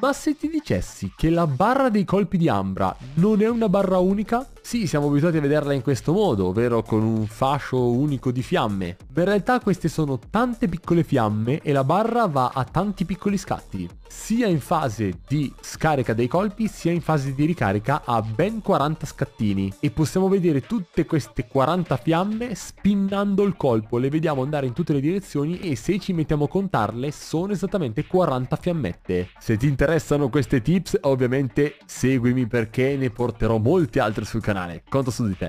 Ma se ti dicessi che la barra dei colpi di Ambra non è una barra unica, sì, siamo abituati a vederla in questo modo, ovvero con un fascio unico di fiamme. Ma in realtà queste sono tante piccole fiamme e la barra va a tanti piccoli scatti, sia in fase di scarica dei colpi sia in fase di ricarica a ben 40 scattini e possiamo vedere tutte queste 40 fiamme spinnando il colpo, le vediamo andare in tutte le direzioni e se ci mettiamo a contarle sono esattamente 40 fiammette. Se ti interessano queste tips ovviamente seguimi perché ne porterò molte altre sul canale canale. Conto su di te.